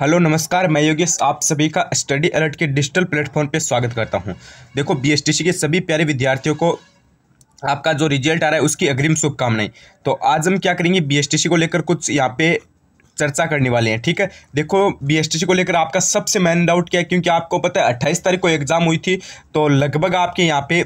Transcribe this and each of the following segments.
hello नमस्कार मैं योगेश आप सभी का स्टडी अलर्ट के डिजिटल प्लेटफॉर्म पे स्वागत करता हूँ देखो बीएसटीसी के सभी प्यारे विद्यार्थियों को आपका जो रिजल्ट आ रहा है उसकी अग्रिम शुभकामनाएं तो आज हम क्या करेंगे बीएसटीसी को लेकर कुछ यहाँ पे चर्चा करने वाले हैं ठीक है देखो बीएसटीसी को लेकर आपका सबसे मेन डाउट क्या है क्योंकि आपको पता है अट्ठाईस तारीख को एग्ज़ाम हुई थी तो लगभग आपके यहाँ पे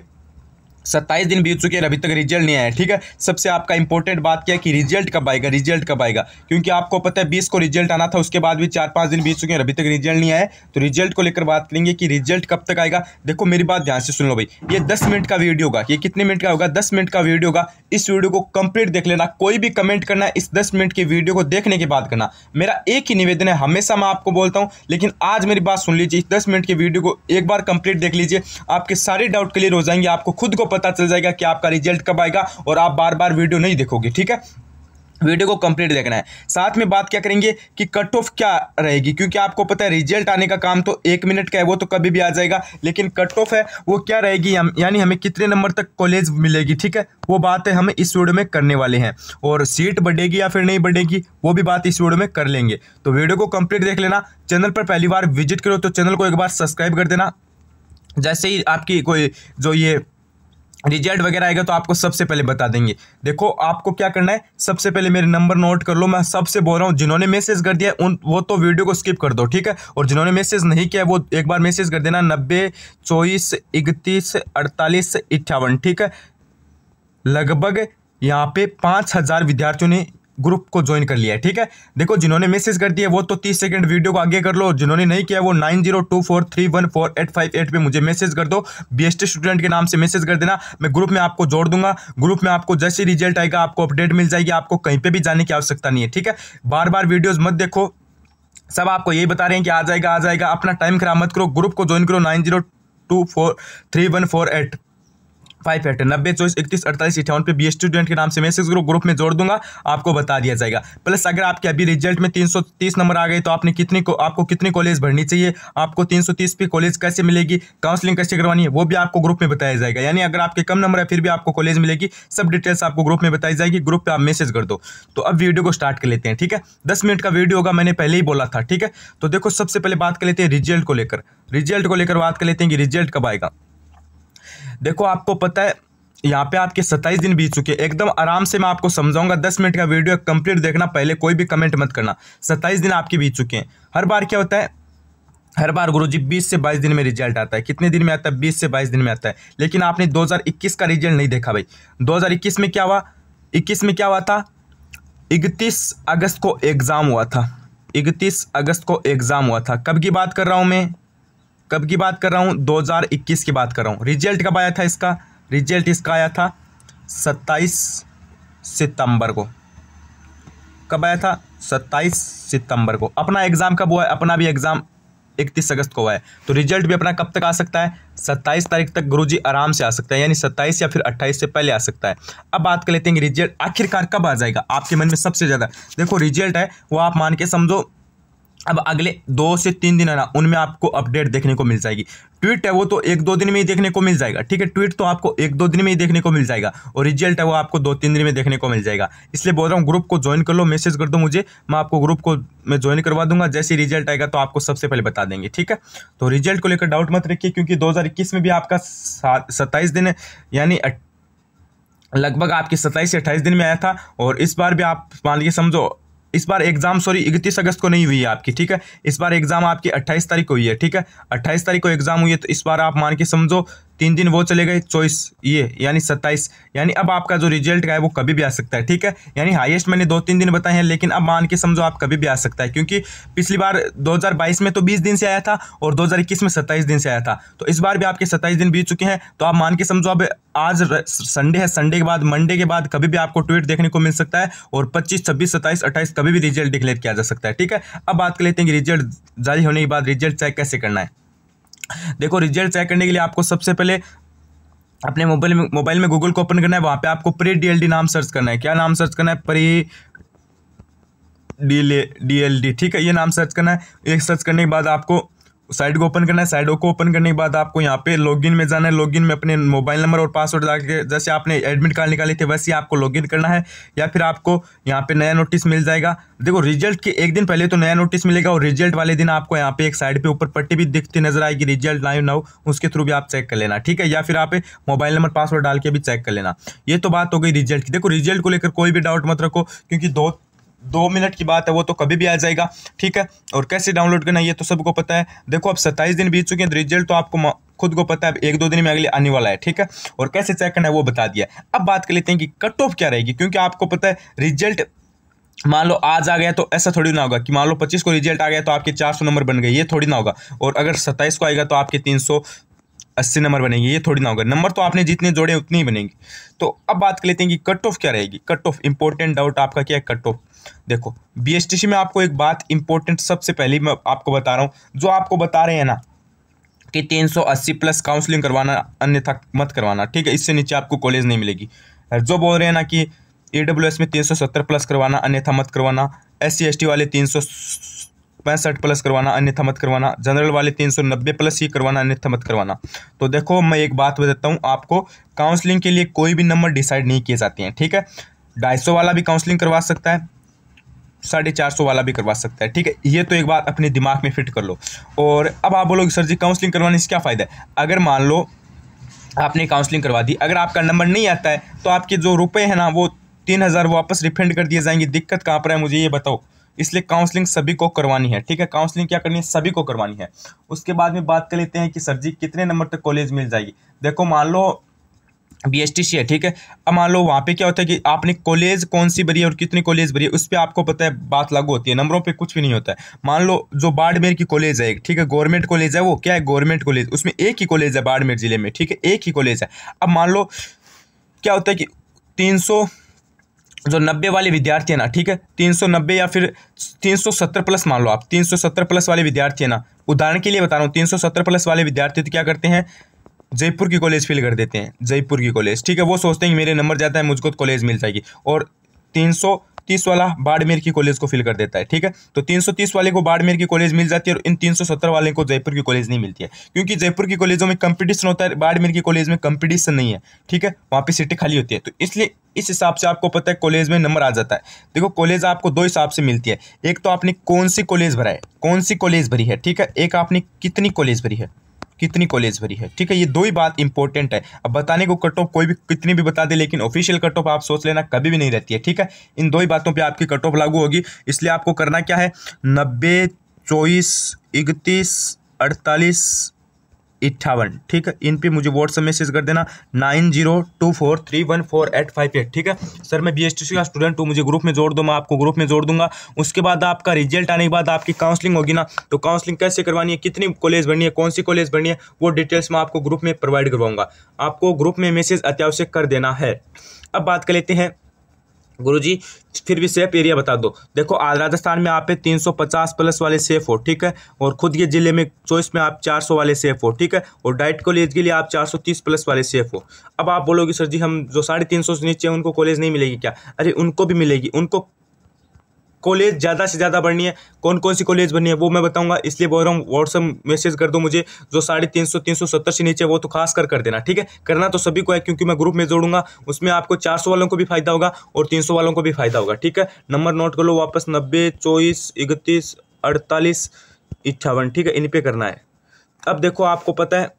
सत्ताईस दिन बीत चुके हैं अभी तक रिजल्ट नहीं आया ठीक है सबसे आपका इंपॉर्टेंट बात क्या है कि रिजल्ट कब आएगा रिजल्ट कब आएगा क्योंकि आपको पता है बीस को रिजल्ट आना था उसके बाद भी चार पांच दिन बीत चुके हैं अभी तक रिजल्ट नहीं आया तो रिजल्ट को लेकर बात करेंगे कि रिजल्ट कब तक आएगा देखो मेरी बात ध्यान से सुन लो भाई ये दस मिनट का वीडियो होगा ये कितने मिनट का होगा दस मिनट का वीडियो होगा इस वीडियो को कंप्लीट देख लेना कोई भी कमेंट करना इस दस मिनट की वीडियो को देखने के बाद करना मेरा एक ही निवेदन है हमेशा मैं आपको बोलता हूं लेकिन आज मेरी बात सुन लीजिए इस दस मिनट की वीडियो को एक बार कंप्लीट देख लीजिए आपके सारे डाउट क्लियर हो जाएंगे आपको खुद को पता चल जाएगा कि आपका रिजल्ट कब आएगा और आप बार बार वीडियो नहीं देखोगे ठीक है वीडियो को कंप्लीट देखना है साथ में बात क्या करेंगे कि कट ऑफ क्या रहेगी क्योंकि आपको पता है रिजल्ट आने का काम तो एक मिनट का है वो तो कभी भी आ जाएगा लेकिन कट ऑफ है वो क्या रहेगी हम यानी हमें कितने नंबर तक कॉलेज मिलेगी ठीक है वो बात है हम इस वीडियो में करने वाले हैं और सीट बढ़ेगी या फिर नहीं बढ़ेगी वो भी बात इस वीडियो में कर लेंगे तो वीडियो को कम्प्लीट देख लेना चैनल पर पहली बार विजिट करो तो चैनल को एक बार सब्सक्राइब कर देना जैसे ही आपकी कोई जो ये रिजल्ट वगैरह आएगा तो आपको सबसे पहले बता देंगे देखो आपको क्या करना है सबसे पहले मेरे नंबर नोट कर लो मैं सबसे बोल रहा हूँ जिन्होंने मैसेज कर दिया उन वो तो वीडियो को स्किप कर दो ठीक है और जिन्होंने मैसेज नहीं किया वो एक बार मैसेज कर देना नब्बे चौबीस इकतीस अड़तालीस इक्यावन ठीक है लगभग यहाँ पे पाँच हज़ार विद्यार्थियों ने ग्रुप को ज्वाइन कर लिया है ठीक है देखो जिन्होंने मैसेज कर दिया वो तो तीस सेकेंड वीडियो को आगे कर लो जिन्होंने नहीं किया वो nine zero two four three one four eight five eight पर मुझे मैसेज कर दो बी स्टूडेंट के नाम से मैसेज कर देना मैं ग्रुप में आपको जोड़ दूंगा ग्रुप में आपको जैसे रिजल्ट आएगा आपको अपडेट मिल जाएगी आपको कहीं पर भी जाने की आवश्यकता नहीं है ठीक है बार बार वीडियोज़ मत देखो सब आपको यही बता रहे हैं कि आ जाएगा आ जाएगा अपना टाइम खराब मत करो ग्रुप को ज्वाइन करो nine zero two four three one four eight five factor नब्बे चौबीस इकतीस अड़तालीस अठावन पे बी स्टूडेंट के नाम से मैसेज करो ग्रुप में जोड़ दूंगा आपको बता दिया जाएगा प्लस अगर आपके अभी रिजल्ट में तीन सौ तीस नंबर आ गए तो आपने कितनी को आपको कितनी कॉलेज भरनी चाहिए आपको तीन सौ तीस पे कॉलेज कैसे मिलेगी काउंसलिंग कैसे करवानी है वो भी आपको ग्रुप में बताया जाएगा यानी अगर आपके कम नंबर है फिर भी आपको कॉलेज मिलेगी सब डिटेल्स आपको ग्रुप में बताई जाएगी ग्रुप पर आप मैसेज कर दो तो अब वीडियो को स्टार्ट कर लेते हैं ठीक है दस मिनट का वीडियो होगा मैंने पहले ही बोला था ठीक है तो देखो सबसे पहले बात कर लेते हैं रिजल्ट को लेकर रिजल्ट को लेकर बात कर लेते हैं कि रिजल्ट कब आएगा देखो आपको पता है यहाँ पे आपके सत्ताईस दिन बीत चुके हैं एकदम आराम से मैं आपको समझाऊंगा दस मिनट का वीडियो कंप्लीट देखना पहले कोई भी कमेंट मत करना सत्ताईस दिन आपके बीत चुके हैं हर बार क्या होता है हर बार गुरुजी 20 से 22 दिन में रिजल्ट आता है कितने दिन में आता है 20 से 22 दिन में आता है लेकिन आपने 2021 का रिजल्ट नहीं देखा भाई 2021 में क्या हुआ 21 में क्या हुआ था 31 अगस्त को एग्ज़ाम हुआ था 31 अगस्त को एग्ज़ाम हुआ था कब की बात कर रहा हूँ मैं कब की बात कर रहा हूँ 2021 की बात कर रहा हूँ रिजल्ट कब आया था इसका रिजल्ट इसका आया था 27 सितंबर को कब आया था 27 सितंबर को अपना एग्ज़ाम कब हुआ है अपना भी एग्ज़ाम 31 अगस्त को हुआ है तो रिजल्ट भी अपना कब तक आ सकता है 27 तारीख तक गुरुजी आराम से आ सकता है यानी 27 या फिर 28 से पहले आ सकता है अब बात कर लेते हैं कि रिजल्ट आखिरकार कब आ जाएगा आपके मन में सबसे ज़्यादा देखो रिजल्ट है वो आप मान के समझो अब अगले दो से तीन दिन है ना उनमें आपको अपडेट देखने को मिल जाएगी ट्वीट है वो तो एक दो दिन में ही देखने को मिल जाएगा ठीक है ट्वीट तो आपको एक दो दिन में ही देखने को मिल जाएगा और रिजल्ट है वो आपको दो तीन दिन में देखने को मिल जाएगा इसलिए बोल रहा हूँ ग्रुप को ज्वाइन कर लो मैसेज कर दो मुझे मैं आपको ग्रुप को मैं ज्वाइन करवा दूंगा जैसे रिजल्ट आएगा तो आपको सबसे पहले बता देंगे ठीक है तो रिजल्ट को लेकर डाउट मत रखिए क्योंकि दो में भी आपका सत्ताईस दिन है यानी लगभग आपके सत्ताईस से अट्ठाईस दिन में आया था और इस बार भी आप मान लीजिए समझो इस बार एग्जाम सॉरी इकतीस अगस्त को नहीं हुई है आपकी ठीक है इस बार एग्जाम आपकी अट्ठाईस तारीख को हुई है ठीक है अट्ठाईस तारीख को एग्जाम हुई है तो इस बार आप मान के समझो तीन दिन वो चले गए चौबीस ये यानी सत्ताईस यानी अब आपका जो रिजल्ट का है वो कभी भी आ सकता है ठीक है यानी हाईएस्ट मैंने दो तीन दिन बताए हैं लेकिन अब मान के समझो आप कभी भी आ सकता है क्योंकि पिछली बार 2022 में तो 20 दिन से आया था और 2021 में 27 दिन से आया था तो इस बार भी आपके 27 दिन बीत चुके हैं तो आप मान के समझो अब आज संडे है संडे के बाद मंडे के बाद कभी भी आपको ट्वीट देखने को मिल सकता है और पच्चीस छब्बीस सत्ताईस अट्ठाईस कभी भी रिजल्ट डिक्लेयर किया जा सकता है ठीक है अब बात कर लेते हैं कि रिजल्ट जारी होने के बाद रिजल्ट चेक कैसे करना है देखो रिजल्ट चेक करने के लिए आपको सबसे पहले अपने मोबाइल में मोबाइल में गूगल को ओपन करना है वहाँ पे आपको प्री डीएलडी नाम सर्च करना है क्या नाम सर्च करना है प्री डी ठीक है ये नाम सर्च करना है एक सर्च करने के बाद आपको साइट को ओपन करना है साइट को ओपन करने के बाद आपको यहाँ पे लॉगिन में जाना है लॉगिन में अपने मोबाइल नंबर और पासवर्ड डाल के जैसे आपने एडमिट कार्ड निकाले थे वैसे ही आपको लॉगिन करना है या फिर आपको यहाँ पे नया नोटिस मिल जाएगा देखो रिजल्ट के एक दिन पहले तो नया नोटिस मिलेगा और रिजल्ट वाले दिन आपको यहाँ पे एक साइड पे ऊपर पट्टी भी दिखती नजर आएगी रिजल्ट लाइव ना हो उसके थ्रू भी आप चेक कर लेना ठीक है या फिर आप मोबाइल नंबर पासवर्ड डाल के भी चेक कर लेना ये तो बात हो गई रिजल्ट की देखो रिजल्ट को लेकर कोई भी डाउट मत रखो क्योंकि दो दो मिनट की बात है वो तो कभी भी आ जाएगा ठीक है और कैसे डाउनलोड करना ये तो सबको पता है देखो अब सत्ताईस दिन बीत चुके हैं रिजल्ट तो, तो आपको खुद को पता है एक दो दिन में अगले आने वाला है ठीक है और कैसे चेक करना है वो बता दिया अब बात कर लेते हैं कि कट ऑफ क्या रहेगी क्योंकि आपको पता है रिजल्ट मान लो आज आ गया तो ऐसा थोड़ी ना होगा कि मान लो 25 को रिजल्ट आ गया तो आपके 400 नंबर बन गए ये थोड़ी ना होगा और अगर 27 को आएगा तो आपके 380 नंबर बनेंगे ये थोड़ी ना होगा नंबर तो आपने जितने जोड़े उतने ही बनेंगे तो अब बात कर लेते हैं कि कट ऑफ क्या रहेगी कट ऑफ इंपॉर्टेंट डाउट आपका क्या है कट ऑफ देखो बी में आपको एक बात इंपॉर्टेंट सबसे पहले मैं आपको बता रहा हूँ जो आपको बता रहे हैं ना कि 380 प्लस काउंसलिंग करवाना अन्यथा मत करवाना ठीक है इससे नीचे आपको कॉलेज नहीं मिलेगी जो बोल रहे हैं ना कि ए में 370 प्लस करवाना अन्यथा मत करवाना एस सी वाले तीन पैंसठ प्लस करवाना अन्यथा मत करवाना जनरल वाले तीन सौ नब्बे प्लस ही करवाना अन्यथा मत करवाना तो देखो मैं एक बात बताता हूँ आपको काउंसलिंग के लिए कोई भी नंबर डिसाइड नहीं किए जाते हैं ठीक है ढाई वाला भी काउंसलिंग करवा सकता है साढ़े चार सौ वाला भी करवा सकता है ठीक है ये तो एक बात अपने दिमाग में फिट कर लो और अब आप बोलोगे सर जी काउंसलिंग करवाने से क्या फ़ायदा है अगर मान लो आपने काउंसलिंग करवा दी अगर आपका नंबर नहीं आता है तो आपके जो रुपए हैं ना वो तीन हज़ार वापस रिफंड कर दिए जाएंगे दिक्कत कहाँ पर है मुझे ये बताओ इसलिए काउंसलिंग सभी को करवानी है ठीक है काउंसलिंग क्या करनी है सभी को करवानी है उसके बाद में बात कर लेते हैं कि सर जी कितने नंबर तक कॉलेज मिल जाएगी देखो मान लो बी एस टी सी है ठीक है अब मान लो वहाँ पे क्या होता है कि आपने कॉलेज कौन सी भरी है और कितनी कॉलेज भरी है उस पर आपको पता है बात लागू होती है नंबरों पे कुछ भी नहीं होता है मान लो जो बाड़मेर की कॉलेज है ठीक है गवर्नमेंट कॉलेज है वो क्या है गवर्नमेंट कॉलेज उसमें एक ही कॉलेज है बाड़मेर जिले में ठीक है एक ही कॉलेज है अब मान लो क्या होता है कि तीन सौ जो नब्बे वाले विद्यार्थी है ना ठीक है तीन सौ नब्बे या फिर तीन सौ सत्तर प्लस मान लो आप तीन सौ सत्तर प्लस वाले विद्यार्थी है ना उदाहरण के लिए बता रहा हूँ तीन सौ सत्तर प्लस वाले विद्यार्थी तो क्या करते हैं जयपुर की कॉलेज फिल कर देते हैं जयपुर की कॉलेज ठीक है वो सोचते हैं कि मेरे नंबर जाता है मुझको कॉलेज तो मिल जाएगी और तीन सौ तीस वाला बाड़मेर की कॉलेज को फिल कर देता है ठीक है तो तीन सौ तीस वाले को बाड़मेर की कॉलेज मिल जाती है और इन तीन सौ सत्तर वाले को जयपुर की कॉलेज नहीं मिलती है क्योंकि जयपुर की कॉलेजों में कंपटीशन होता है बाड़मेर की कॉलेज में कंपटीशन नहीं है ठीक है वहाँ पे सीटें खाली होती है तो इसलिए इस हिसाब से आपको पता है कॉलेज में नंबर आ जाता है देखो कॉलेज आपको दो हिसाब से मिलती है एक तो आपने कौन सी कॉलेज भरा है कौन सी कॉलेज भरी है ठीक है एक आपने कितनी कॉलेज भरी है कितनी कॉलेज भरी है ठीक है ये दो ही बात इंपॉर्टेंट है अब बताने को कट ऑफ कोई भी कितनी भी बता दे लेकिन ऑफिशियल कट ऑफ आप सोच लेना कभी भी नहीं रहती है ठीक है इन दो ही बातों पर आपकी कट ऑफ लागू होगी इसलिए आपको करना क्या है नब्बे चौबीस इकतीस अड़तालीस इट्ठावन ठीक है इन पे मुझे व्हाट्सअप मैसेज कर देना nine zero two four three one four eight five eight ठीक है सर मैं बी एस टी सी का स्टूडेंट हूँ मुझे ग्रुप में जोड़ दो मैं आपको ग्रुप में जोड़ दूंगा उसके बाद आपका रिजल्ट आने के बाद आपकी काउंसलिंग होगी ना तो काउंसलिंग कैसे करवानी है कितनी कॉलेज बननी है कौन सी कॉलेज बननी है वो डिटेल्स मैं आपको ग्रुप में प्रोवाइड करवाऊंगा आपको ग्रुप में मैसेज अत्यावश्यक कर देना है अब बात कर लेते हैं गुरुजी फिर भी सेफ एरिया बता दो देखो राजस्थान में आप पे 350 प्लस वाले सेफ हो ठीक है और खुद ये जिले में चॉइस में आप 400 वाले सेफ हो ठीक है और डाइट कॉलेज के लिए आप 430 प्लस वाले सेफ हो अब आप बोलोगे सर जी हम जो साढ़े तीन सौ से नीचे उनको कॉलेज नहीं मिलेगी क्या अरे उनको भी मिलेगी उनको कॉलेज ज़्यादा से ज़्यादा बढ़नी है कौन कौन सी कॉलेज बननी है वो मैं बताऊंगा इसलिए बोल रहा हूँ व्हाट्सअप मैसेज कर दो मुझे जो साढ़े तीन सौ तीन सौ सत्तर से नीचे वो तो खास कर कर देना ठीक है करना तो सभी को है क्योंकि मैं ग्रुप में जोड़ूंगा उसमें आपको चार सौ वालों को भी फायदा होगा और तीन सौ वालों को भी फायदा होगा ठीक है नंबर नोट कर लो वापस नब्बे चौबीस इकतीस अड़तालीस इक्यावन ठीक है इन पर करना है अब देखो आपको पता है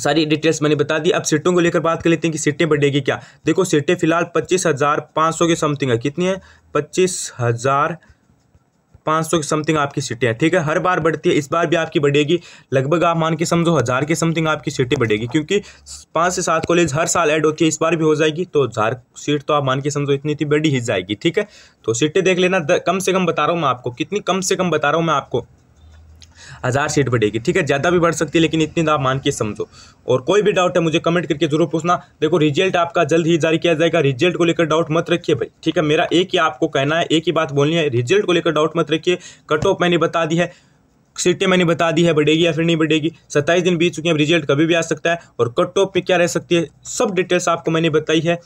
सारी डिटेल्स मैंने बता दी अब सीटों को लेकर बात कर लेते हैं कि सीटें बढ़ेगी क्या देखो सीटें फिलहाल पच्चीस हज़ार पाँच सौ के समथिंग है कितनी है पच्चीस हज़ार पाँच सौ के समथिंग आपकी सीटें हैं ठीक है हर बार बढ़ती है इस बार भी आपकी बढ़ेगी लगभग आप मान के समझो हज़ार के समथिंग आपकी सीटें बढ़ेगी क्योंकि पाँच से सात कॉलेज हर साल ऐड होती है इस बार भी हो जाएगी तो हज़ार सीट तो आप मान के समझो इतनी थी तो बढ़ी ही जाएगी ठीक है तो सीटें देख लेना कम से कम बता रहा हूँ मैं आपको कितनी कम से कम बता रहा हूँ मैं आपको हज़ार सीट बढ़ेगी ठीक है ज़्यादा भी बढ़ सकती है लेकिन इतनी तो आप मान के समझो और कोई भी डाउट है मुझे कमेंट करके जरूर पूछना देखो रिजल्ट आपका जल्द ही जारी किया जाएगा रिजल्ट को लेकर डाउट मत रखिए भाई ठीक है मेरा एक ही आपको कहना है एक ही बात बोलनी है रिजल्ट को लेकर डाउट मत रखिए कट ऑफ मैंने बता दी है सीटें मैंने बता दी है बढ़ेगी या फिर नहीं बढ़ेगी सत्ताईस दिन बीत चुके हैं रिजल्ट कभी भी आ सकता है और कट ऑफ में क्या रह सकती है सब डिटेल्स आपको मैंने बताई है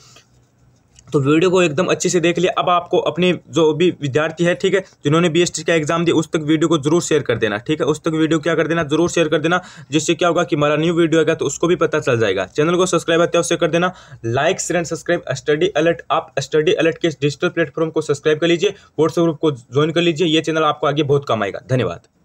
तो वीडियो को एकदम अच्छे से देख लिया अब आपको अपने जो भी विद्यार्थी है ठीक है जिन्होंने बी का एग्जाम दिया उस तक वीडियो को जरूर शेयर कर देना ठीक है उस तक वीडियो क्या कर देना जरूर शेयर कर देना जिससे क्या होगा कि हमारा न्यू वीडियो आएगा तो उसको भी पता चल जाएगा चैनल को तो सब्सक्राइब अत्यावश्यक कर देना like share and subscribe study alert आप स्टडी अलर्ट के डिजिटल प्लेटफॉर्म को सब्सक्राइब कर लीजिए व्हाट्सएप ग्रुप को ज्वाइन कर लीजिए ये चैनल आपको आगे बहुत कम आएगा धन्यवाद